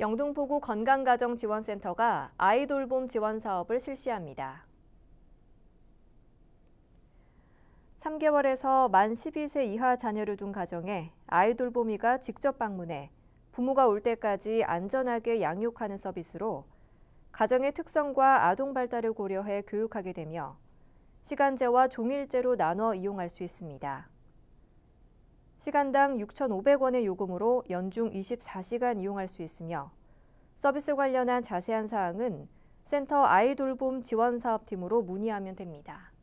영등포구 건강가정지원센터가 아이돌봄 지원 사업을 실시합니다. 3개월에서 만 12세 이하 자녀를 둔 가정에 아이돌봄이가 직접 방문해 부모가 올 때까지 안전하게 양육하는 서비스로 가정의 특성과 아동 발달을 고려해 교육하게 되며 시간제와 종일제로 나눠 이용할 수 있습니다. 시간당 6,500원의 요금으로 연중 24시간 이용할 수 있으며 서비스 관련한 자세한 사항은 센터 아이돌봄 지원사업팀으로 문의하면 됩니다.